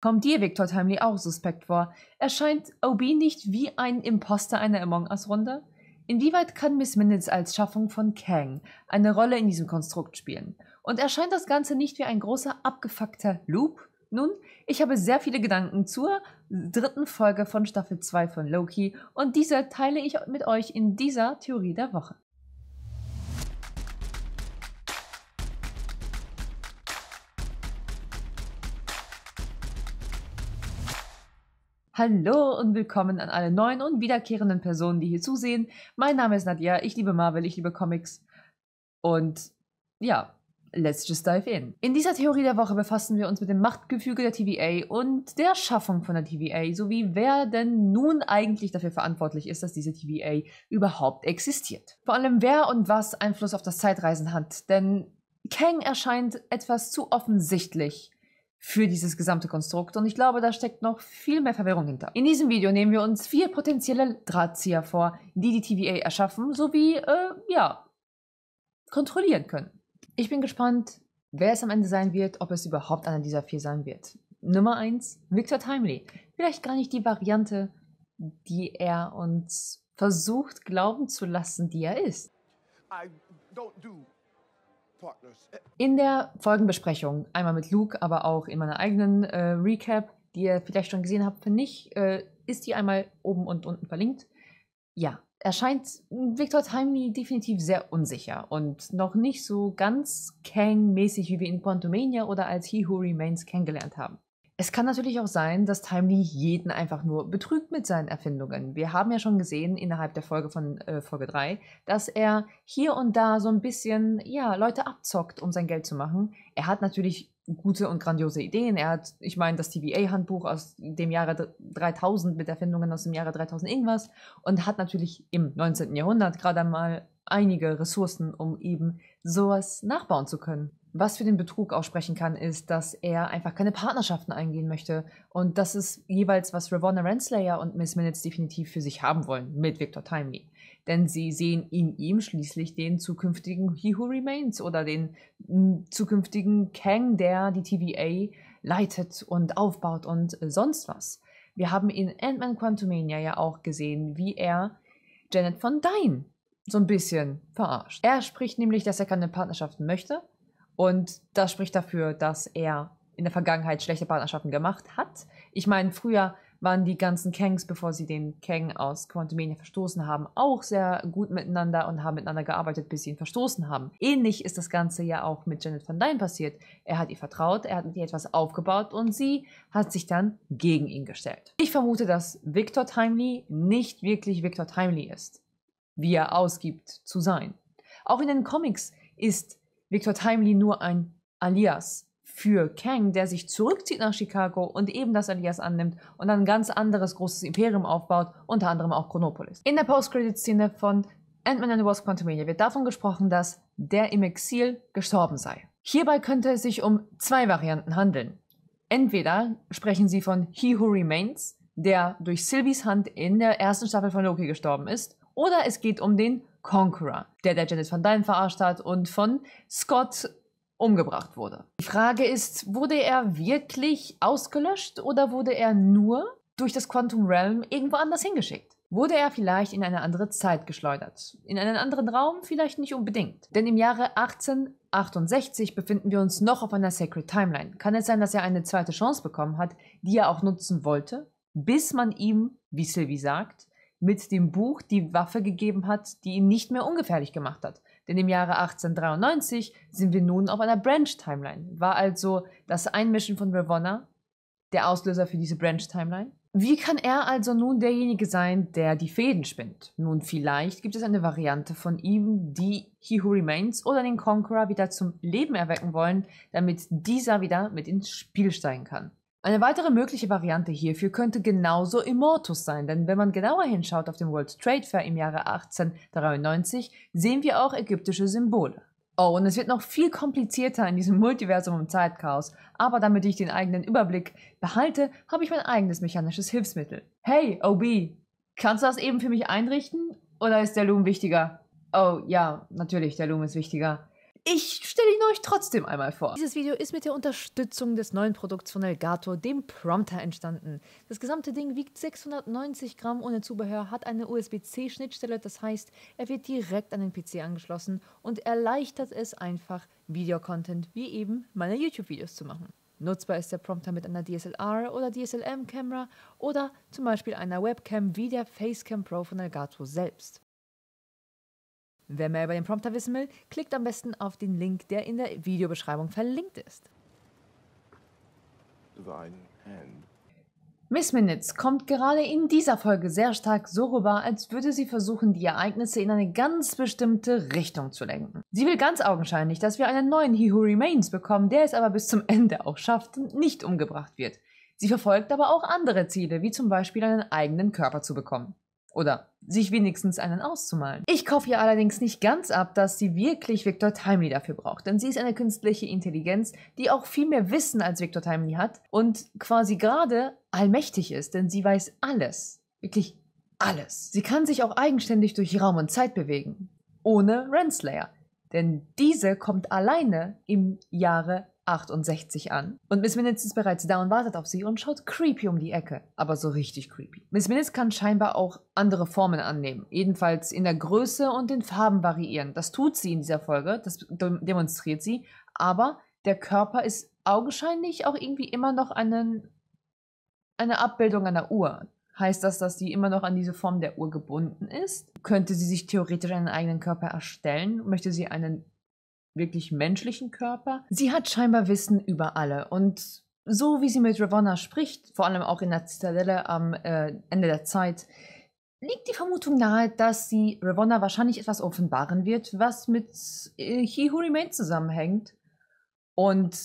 Kommt dir Victor Timely auch suspekt vor? Erscheint OB nicht wie ein Imposter einer Among Us-Runde? Inwieweit kann Miss Minutes als Schaffung von Kang eine Rolle in diesem Konstrukt spielen? Und erscheint das Ganze nicht wie ein großer abgefuckter Loop? Nun, ich habe sehr viele Gedanken zur dritten Folge von Staffel 2 von Loki und diese teile ich mit euch in dieser Theorie der Woche. Hallo und willkommen an alle neuen und wiederkehrenden Personen, die hier zusehen. Mein Name ist Nadia, ich liebe Marvel, ich liebe Comics. Und ja, let's just dive in. In dieser Theorie der Woche befassen wir uns mit dem Machtgefüge der TVA und der Schaffung von der TVA, sowie wer denn nun eigentlich dafür verantwortlich ist, dass diese TVA überhaupt existiert. Vor allem wer und was Einfluss auf das Zeitreisen hat, denn Kang erscheint etwas zu offensichtlich für dieses gesamte Konstrukt und ich glaube, da steckt noch viel mehr Verwirrung hinter. In diesem Video nehmen wir uns vier potenzielle Drahtzieher vor, die die TVA erschaffen sowie, äh, ja, kontrollieren können. Ich bin gespannt, wer es am Ende sein wird, ob es überhaupt einer dieser vier sein wird. Nummer 1, Victor Timely. Vielleicht gar nicht die Variante, die er uns versucht glauben zu lassen, die er ist. I don't do in der Folgenbesprechung, einmal mit Luke, aber auch in meiner eigenen äh, Recap, die ihr vielleicht schon gesehen habt, wenn nicht, äh, ist die einmal oben und unten verlinkt. Ja, erscheint Victor Timely definitiv sehr unsicher und noch nicht so ganz Kang-mäßig, wie wir ihn Quantumania oder als He Who Remains kennengelernt haben. Es kann natürlich auch sein, dass Timely jeden einfach nur betrügt mit seinen Erfindungen. Wir haben ja schon gesehen innerhalb der Folge von äh, Folge 3, dass er hier und da so ein bisschen ja, Leute abzockt, um sein Geld zu machen. Er hat natürlich gute und grandiose Ideen. Er hat, ich meine, das TVA-Handbuch aus dem Jahre 3000 mit Erfindungen aus dem Jahre 3000 irgendwas und hat natürlich im 19. Jahrhundert gerade mal einige Ressourcen, um eben sowas nachbauen zu können was für den Betrug auch sprechen kann, ist, dass er einfach keine Partnerschaften eingehen möchte. Und das ist jeweils, was Ravonna Renslayer und Miss Minutes definitiv für sich haben wollen mit Victor Timely. Denn sie sehen in ihm schließlich den zukünftigen He Who Remains oder den mm, zukünftigen Kang, der die TVA leitet und aufbaut und äh, sonst was. Wir haben in Ant-Man Quantumania ja auch gesehen, wie er Janet von Dyne so ein bisschen verarscht. Er spricht nämlich, dass er keine Partnerschaften möchte und das spricht dafür, dass er in der Vergangenheit schlechte Partnerschaften gemacht hat. Ich meine, früher waren die ganzen Kangs, bevor sie den Kang aus Quantumania verstoßen haben, auch sehr gut miteinander und haben miteinander gearbeitet, bis sie ihn verstoßen haben. Ähnlich ist das Ganze ja auch mit Janet Van Dyne passiert. Er hat ihr vertraut, er hat mit ihr etwas aufgebaut und sie hat sich dann gegen ihn gestellt. Ich vermute, dass Victor Timely nicht wirklich Victor Timely ist, wie er ausgibt zu sein. Auch in den Comics ist Victor Timely nur ein Alias für Kang, der sich zurückzieht nach Chicago und eben das Alias annimmt und ein ganz anderes großes Imperium aufbaut, unter anderem auch Chronopolis. In der Post-Credit-Szene von Ant-Man and the Wasp Quantumania wird davon gesprochen, dass der im Exil gestorben sei. Hierbei könnte es sich um zwei Varianten handeln. Entweder sprechen sie von He Who Remains, der durch Sylvies Hand in der ersten Staffel von Loki gestorben ist, oder es geht um den Conqueror, der der Janice Van Dyne verarscht hat und von Scott umgebracht wurde. Die Frage ist, wurde er wirklich ausgelöscht oder wurde er nur durch das Quantum Realm irgendwo anders hingeschickt? Wurde er vielleicht in eine andere Zeit geschleudert? In einen anderen Raum vielleicht nicht unbedingt. Denn im Jahre 1868 befinden wir uns noch auf einer Sacred Timeline. Kann es sein, dass er eine zweite Chance bekommen hat, die er auch nutzen wollte, bis man ihm, wie Sylvie sagt, mit dem Buch die Waffe gegeben hat, die ihn nicht mehr ungefährlich gemacht hat. Denn im Jahre 1893 sind wir nun auf einer Branch-Timeline. War also das Einmischen von Ravonna der Auslöser für diese Branch-Timeline? Wie kann er also nun derjenige sein, der die Fäden spinnt? Nun, vielleicht gibt es eine Variante von ihm, die He Who Remains oder den Conqueror wieder zum Leben erwecken wollen, damit dieser wieder mit ins Spiel steigen kann. Eine weitere mögliche Variante hierfür könnte genauso Immortus sein, denn wenn man genauer hinschaut auf dem World Trade Fair im Jahre 1893, sehen wir auch ägyptische Symbole. Oh, und es wird noch viel komplizierter in diesem Multiversum und Zeitchaos, aber damit ich den eigenen Überblick behalte, habe ich mein eigenes mechanisches Hilfsmittel. Hey, OB, kannst du das eben für mich einrichten? Oder ist der Loom wichtiger? Oh ja, natürlich, der Loom ist wichtiger. Ich stelle ihn euch trotzdem einmal vor. Dieses Video ist mit der Unterstützung des neuen Produkts von Elgato, dem Prompter, entstanden. Das gesamte Ding wiegt 690 Gramm ohne Zubehör, hat eine USB-C-Schnittstelle, das heißt, er wird direkt an den PC angeschlossen und erleichtert es einfach, Videocontent wie eben meine YouTube-Videos zu machen. Nutzbar ist der Prompter mit einer DSLR oder DSLM-Kamera oder zum Beispiel einer Webcam wie der Facecam Pro von Elgato selbst. Wer mehr über den Prompter wissen will, klickt am besten auf den Link, der in der Videobeschreibung verlinkt ist. Miss Minutes kommt gerade in dieser Folge sehr stark so rüber, als würde sie versuchen, die Ereignisse in eine ganz bestimmte Richtung zu lenken. Sie will ganz augenscheinlich, dass wir einen neuen He Who Remains bekommen, der es aber bis zum Ende auch schafft und nicht umgebracht wird. Sie verfolgt aber auch andere Ziele, wie zum Beispiel einen eigenen Körper zu bekommen. Oder sich wenigstens einen auszumalen. Ich kaufe ihr allerdings nicht ganz ab, dass sie wirklich Victor Timely dafür braucht, denn sie ist eine künstliche Intelligenz, die auch viel mehr Wissen als Victor Timely hat und quasi gerade allmächtig ist, denn sie weiß alles. Wirklich alles. Sie kann sich auch eigenständig durch Raum und Zeit bewegen. Ohne Renslayer. Denn diese kommt alleine im Jahre 68 an. Und Miss Minutes ist bereits da und wartet auf sie und schaut creepy um die Ecke. Aber so richtig creepy. Miss Minutes kann scheinbar auch andere Formen annehmen. Jedenfalls in der Größe und den Farben variieren. Das tut sie in dieser Folge. Das demonstriert sie. Aber der Körper ist augenscheinlich auch irgendwie immer noch einen, eine Abbildung einer Uhr. Heißt das, dass sie immer noch an diese Form der Uhr gebunden ist? Könnte sie sich theoretisch einen eigenen Körper erstellen? Möchte sie einen wirklich menschlichen Körper. Sie hat scheinbar Wissen über alle und so wie sie mit Ravonna spricht, vor allem auch in der Zitadelle am äh, Ende der Zeit, liegt die Vermutung nahe, dass sie Ravonna wahrscheinlich etwas offenbaren wird, was mit äh, He Who Remains zusammenhängt und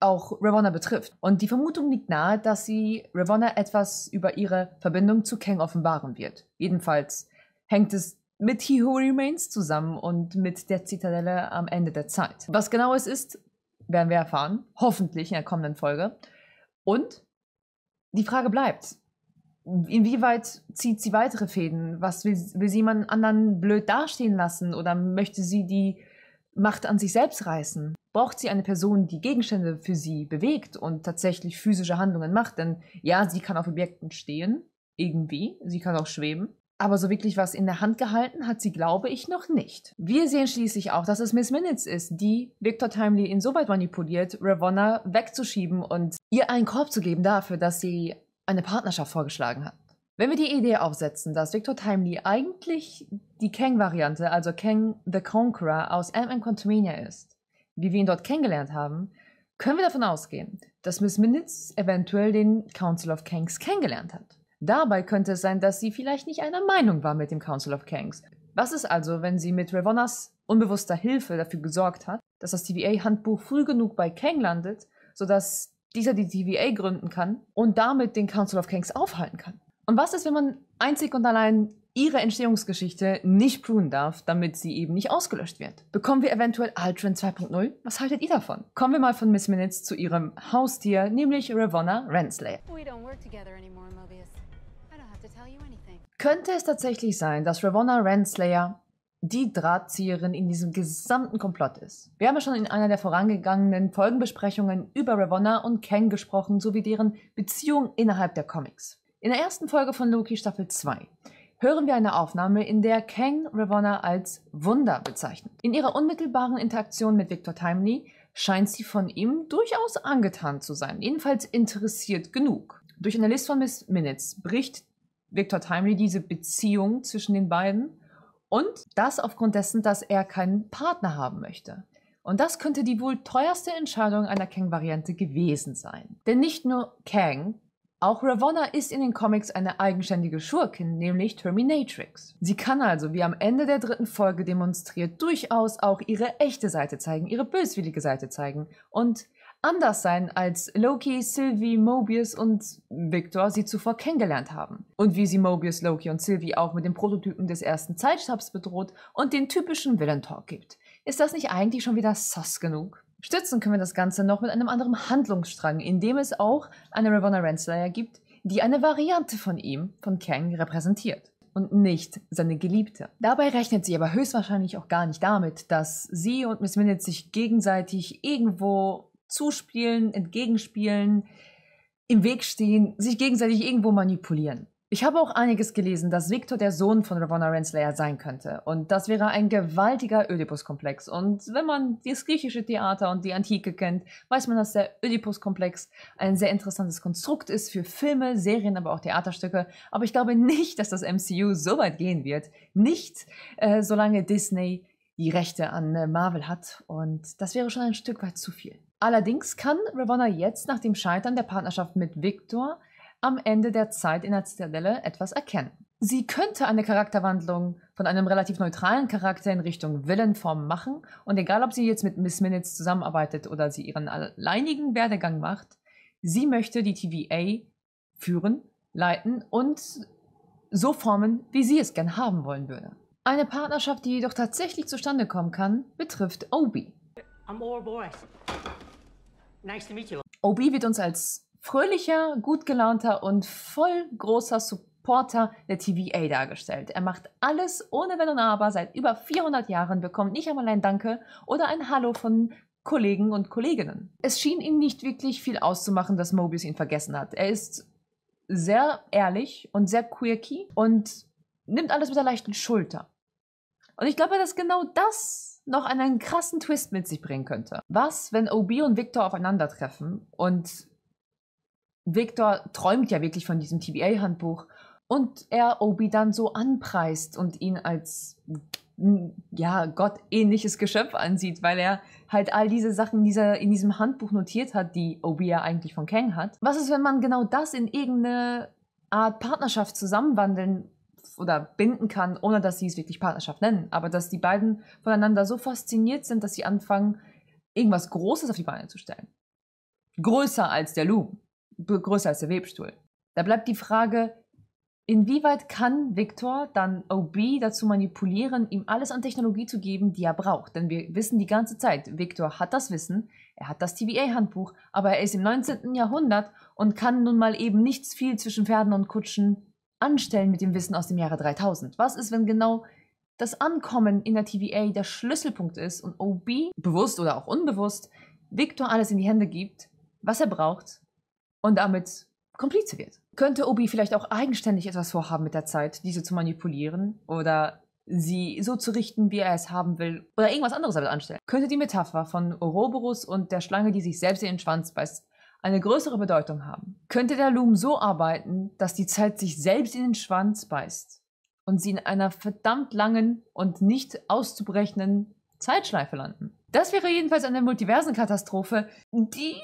auch Ravonna betrifft. Und die Vermutung liegt nahe, dass sie Ravonna etwas über ihre Verbindung zu Kang offenbaren wird. Jedenfalls hängt es mit He Who Remains zusammen und mit der Zitadelle am Ende der Zeit. Was genau es ist, werden wir erfahren, hoffentlich in der kommenden Folge. Und die Frage bleibt, inwieweit zieht sie weitere Fäden? Was will, will sie jemand anderen blöd dastehen lassen oder möchte sie die Macht an sich selbst reißen? Braucht sie eine Person, die Gegenstände für sie bewegt und tatsächlich physische Handlungen macht? Denn ja, sie kann auf Objekten stehen, irgendwie, sie kann auch schweben, aber so wirklich was in der Hand gehalten hat sie, glaube ich, noch nicht. Wir sehen schließlich auch, dass es Miss Minutes ist, die Victor Timely insoweit manipuliert, Ravonna wegzuschieben und ihr einen Korb zu geben dafür, dass sie eine Partnerschaft vorgeschlagen hat. Wenn wir die Idee aufsetzen, dass Victor Timely eigentlich die Kang-Variante, also Kang the Conqueror aus M&M Quantumania ist, wie wir ihn dort kennengelernt haben, können wir davon ausgehen, dass Miss Minutes eventuell den Council of Kangs kennengelernt hat. Dabei könnte es sein, dass sie vielleicht nicht einer Meinung war mit dem Council of Kings. Was ist also, wenn sie mit Ravonnas unbewusster Hilfe dafür gesorgt hat, dass das TVA-Handbuch früh genug bei Kang landet, sodass dieser die TVA gründen kann und damit den Council of Kings aufhalten kann? Und was ist, wenn man einzig und allein ihre Entstehungsgeschichte nicht prunen darf, damit sie eben nicht ausgelöscht wird. Bekommen wir eventuell Altrin 2.0? Was haltet ihr davon? Kommen wir mal von Miss Minutes zu ihrem Haustier, nämlich Ravonna Renslayer. We don't work together anymore, Mobius. Könnte es tatsächlich sein, dass Ravonna Renslayer die Drahtzieherin in diesem gesamten Komplott ist? Wir haben ja schon in einer der vorangegangenen Folgenbesprechungen über Ravonna und Ken gesprochen, sowie deren Beziehung innerhalb der Comics. In der ersten Folge von Loki Staffel 2 hören wir eine Aufnahme, in der Kang Ravonna als Wunder bezeichnet. In ihrer unmittelbaren Interaktion mit Victor Timely scheint sie von ihm durchaus angetan zu sein, jedenfalls interessiert genug. Durch eine List von Miss Minutes bricht Victor Timely diese Beziehung zwischen den beiden und das aufgrund dessen, dass er keinen Partner haben möchte. Und das könnte die wohl teuerste Entscheidung einer Kang-Variante gewesen sein. Denn nicht nur Kang, auch Ravonna ist in den Comics eine eigenständige Schurkin, nämlich Terminatrix. Sie kann also, wie am Ende der dritten Folge demonstriert, durchaus auch ihre echte Seite zeigen, ihre böswillige Seite zeigen und anders sein, als Loki, Sylvie, Mobius und Victor sie zuvor kennengelernt haben. Und wie sie Mobius, Loki und Sylvie auch mit dem Prototypen des ersten Zeitstabs bedroht und den typischen Villain-Talk gibt. Ist das nicht eigentlich schon wieder sass genug? Stützen können wir das Ganze noch mit einem anderen Handlungsstrang, in dem es auch eine Ravonna Renslayer gibt, die eine Variante von ihm, von Kang, repräsentiert und nicht seine Geliebte. Dabei rechnet sie aber höchstwahrscheinlich auch gar nicht damit, dass sie und Miss Minute sich gegenseitig irgendwo zuspielen, entgegenspielen, im Weg stehen, sich gegenseitig irgendwo manipulieren. Ich habe auch einiges gelesen, dass Victor der Sohn von Ravonna Renslayer sein könnte. Und das wäre ein gewaltiger Oedipus-Komplex. Und wenn man das griechische Theater und die Antike kennt, weiß man, dass der Oedipus-Komplex ein sehr interessantes Konstrukt ist für Filme, Serien, aber auch Theaterstücke. Aber ich glaube nicht, dass das MCU so weit gehen wird. Nicht, äh, solange Disney die Rechte an äh, Marvel hat und das wäre schon ein Stück weit zu viel. Allerdings kann Ravonna jetzt nach dem Scheitern der Partnerschaft mit Victor am Ende der Zeit in der Zitadelle etwas erkennen. Sie könnte eine Charakterwandlung von einem relativ neutralen Charakter in Richtung Villenform machen und egal, ob sie jetzt mit Miss Minutes zusammenarbeitet oder sie ihren alleinigen Werdegang macht, sie möchte die TVA führen, leiten und so formen, wie sie es gern haben wollen würde. Eine Partnerschaft, die jedoch tatsächlich zustande kommen kann, betrifft Obi. Nice Obi wird uns als fröhlicher, gut gelaunter und voll großer Supporter der TVA dargestellt. Er macht alles ohne Wenn und Aber seit über 400 Jahren, bekommt nicht einmal ein Danke oder ein Hallo von Kollegen und Kolleginnen. Es schien ihm nicht wirklich viel auszumachen, dass Mobius ihn vergessen hat. Er ist sehr ehrlich und sehr quirky und nimmt alles mit der leichten Schulter. Und ich glaube, dass genau das noch einen krassen Twist mit sich bringen könnte. Was, wenn Obi und Victor aufeinandertreffen und Victor träumt ja wirklich von diesem tba handbuch und er Obi dann so anpreist und ihn als ja, gottähnliches Geschöpf ansieht, weil er halt all diese Sachen in, dieser, in diesem Handbuch notiert hat, die Obi ja eigentlich von Kang hat. Was ist, wenn man genau das in irgendeine Art Partnerschaft zusammenwandeln oder binden kann, ohne dass sie es wirklich Partnerschaft nennen. Aber dass die beiden voneinander so fasziniert sind, dass sie anfangen, irgendwas Großes auf die Beine zu stellen. Größer als der Lu, größer als der Webstuhl. Da bleibt die Frage, inwieweit kann Victor dann OB dazu manipulieren, ihm alles an Technologie zu geben, die er braucht? Denn wir wissen die ganze Zeit, Victor hat das Wissen, er hat das TVA-Handbuch, aber er ist im 19. Jahrhundert und kann nun mal eben nichts viel zwischen Pferden und Kutschen anstellen mit dem Wissen aus dem Jahre 3000? Was ist, wenn genau das Ankommen in der TVA der Schlüsselpunkt ist und OB, bewusst oder auch unbewusst, Victor alles in die Hände gibt, was er braucht und damit Komplize wird? Könnte OB vielleicht auch eigenständig etwas vorhaben mit der Zeit, diese zu manipulieren oder sie so zu richten, wie er es haben will oder irgendwas anderes damit anstellen? Könnte die Metapher von Ouroboros und der Schlange, die sich selbst in den Schwanz beißt, eine größere Bedeutung haben, könnte der Loom so arbeiten, dass die Zeit sich selbst in den Schwanz beißt und sie in einer verdammt langen und nicht auszubrechenden Zeitschleife landen. Das wäre jedenfalls eine Multiversenkatastrophe, die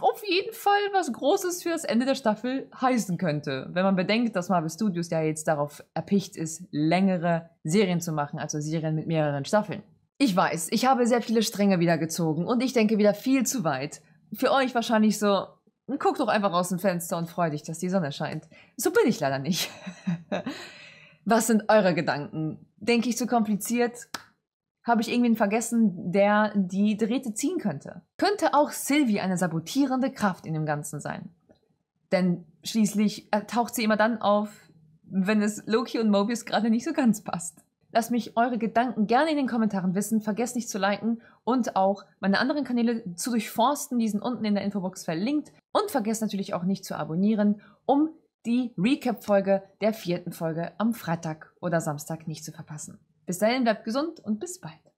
auf jeden Fall was Großes für das Ende der Staffel heißen könnte. Wenn man bedenkt, dass Marvel Studios ja jetzt darauf erpicht ist, längere Serien zu machen, also Serien mit mehreren Staffeln. Ich weiß, ich habe sehr viele Stränge wieder gezogen und ich denke wieder viel zu weit für euch wahrscheinlich so, guck doch einfach aus dem Fenster und freu dich, dass die Sonne scheint. So bin ich leider nicht. Was sind eure Gedanken? Denke ich zu kompliziert? Habe ich irgendwen vergessen, der die Drähte ziehen könnte? Könnte auch Sylvie eine sabotierende Kraft in dem Ganzen sein? Denn schließlich äh, taucht sie immer dann auf, wenn es Loki und Mobius gerade nicht so ganz passt. Lasst mich eure Gedanken gerne in den Kommentaren wissen. Vergesst nicht zu liken und auch meine anderen Kanäle zu durchforsten. Die sind unten in der Infobox verlinkt. Und vergesst natürlich auch nicht zu abonnieren, um die Recap-Folge der vierten Folge am Freitag oder Samstag nicht zu verpassen. Bis dahin bleibt gesund und bis bald.